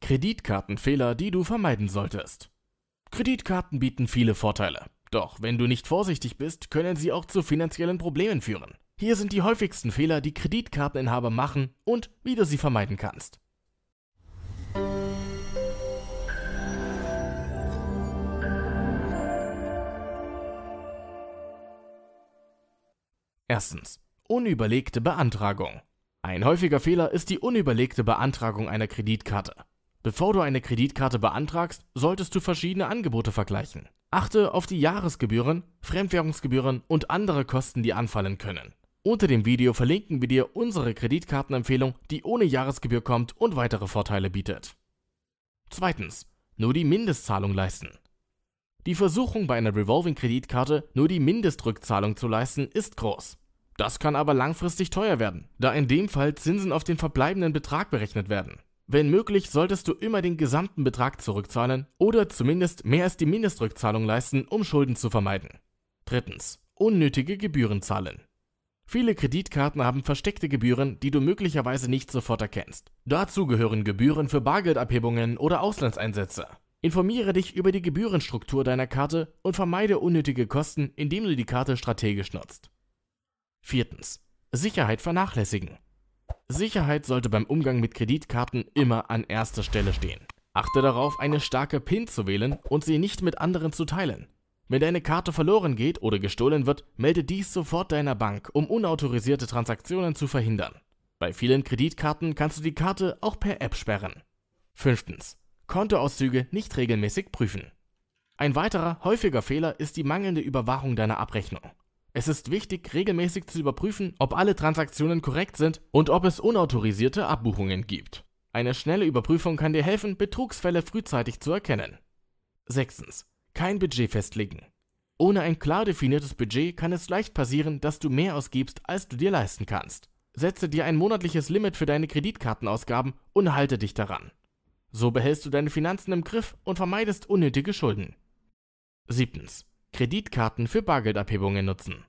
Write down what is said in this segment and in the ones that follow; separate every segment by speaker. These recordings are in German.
Speaker 1: Kreditkartenfehler, die du vermeiden solltest. Kreditkarten bieten viele Vorteile. Doch wenn du nicht vorsichtig bist, können sie auch zu finanziellen Problemen führen. Hier sind die häufigsten Fehler, die Kreditkarteninhaber machen und wie du sie vermeiden kannst. Erstens. Unüberlegte Beantragung. Ein häufiger Fehler ist die unüberlegte Beantragung einer Kreditkarte. Bevor du eine Kreditkarte beantragst, solltest du verschiedene Angebote vergleichen. Achte auf die Jahresgebühren, Fremdwährungsgebühren und andere Kosten, die anfallen können. Unter dem Video verlinken wir dir unsere Kreditkartenempfehlung, die ohne Jahresgebühr kommt und weitere Vorteile bietet. Zweitens, nur die Mindestzahlung leisten. Die Versuchung bei einer Revolving-Kreditkarte nur die Mindestrückzahlung zu leisten ist groß. Das kann aber langfristig teuer werden, da in dem Fall Zinsen auf den verbleibenden Betrag berechnet werden. Wenn möglich, solltest du immer den gesamten Betrag zurückzahlen oder zumindest mehr als die Mindestrückzahlung leisten, um Schulden zu vermeiden. Drittens. Unnötige Gebühren zahlen. Viele Kreditkarten haben versteckte Gebühren, die du möglicherweise nicht sofort erkennst. Dazu gehören Gebühren für Bargeldabhebungen oder Auslandseinsätze. Informiere dich über die Gebührenstruktur deiner Karte und vermeide unnötige Kosten, indem du die Karte strategisch nutzt. Viertens. Sicherheit vernachlässigen. Sicherheit sollte beim Umgang mit Kreditkarten immer an erster Stelle stehen. Achte darauf, eine starke PIN zu wählen und sie nicht mit anderen zu teilen. Wenn deine Karte verloren geht oder gestohlen wird, melde dies sofort deiner Bank, um unautorisierte Transaktionen zu verhindern. Bei vielen Kreditkarten kannst du die Karte auch per App sperren. 5. Kontoauszüge nicht regelmäßig prüfen. Ein weiterer häufiger Fehler ist die mangelnde Überwachung deiner Abrechnung. Es ist wichtig, regelmäßig zu überprüfen, ob alle Transaktionen korrekt sind und ob es unautorisierte Abbuchungen gibt. Eine schnelle Überprüfung kann dir helfen, Betrugsfälle frühzeitig zu erkennen. 6. Kein Budget festlegen. Ohne ein klar definiertes Budget kann es leicht passieren, dass du mehr ausgibst, als du dir leisten kannst. Setze dir ein monatliches Limit für deine Kreditkartenausgaben und halte dich daran. So behältst du deine Finanzen im Griff und vermeidest unnötige Schulden. 7. Kreditkarten für Bargeldabhebungen nutzen.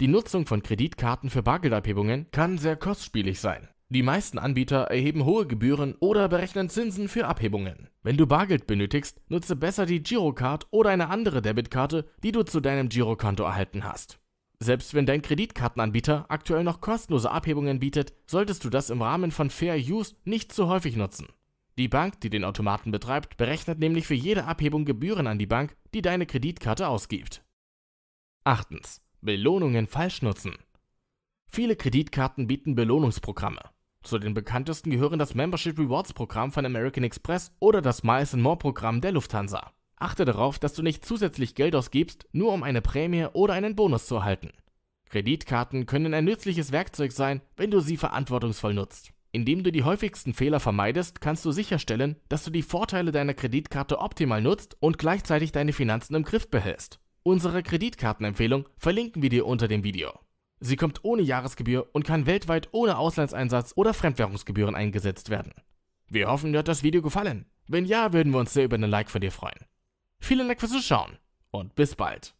Speaker 1: Die Nutzung von Kreditkarten für Bargeldabhebungen kann sehr kostspielig sein. Die meisten Anbieter erheben hohe Gebühren oder berechnen Zinsen für Abhebungen. Wenn du Bargeld benötigst, nutze besser die Girocard oder eine andere Debitkarte, die du zu deinem Girokonto erhalten hast. Selbst wenn dein Kreditkartenanbieter aktuell noch kostenlose Abhebungen bietet, solltest du das im Rahmen von Fair Use nicht zu häufig nutzen. Die Bank, die den Automaten betreibt, berechnet nämlich für jede Abhebung Gebühren an die Bank, die deine Kreditkarte ausgibt. 8. Belohnungen falsch nutzen. Viele Kreditkarten bieten Belohnungsprogramme. Zu den bekanntesten gehören das Membership Rewards Programm von American Express oder das Miles More Programm der Lufthansa. Achte darauf, dass du nicht zusätzlich Geld ausgibst, nur um eine Prämie oder einen Bonus zu erhalten. Kreditkarten können ein nützliches Werkzeug sein, wenn du sie verantwortungsvoll nutzt. Indem du die häufigsten Fehler vermeidest, kannst du sicherstellen, dass du die Vorteile deiner Kreditkarte optimal nutzt und gleichzeitig deine Finanzen im Griff behältst. Unsere Kreditkartenempfehlung verlinken wir dir unter dem Video. Sie kommt ohne Jahresgebühr und kann weltweit ohne Auslandseinsatz oder Fremdwährungsgebühren eingesetzt werden. Wir hoffen, dir hat das Video gefallen. Wenn ja, würden wir uns sehr über ein Like von dir freuen. Vielen Dank fürs Zuschauen und bis bald.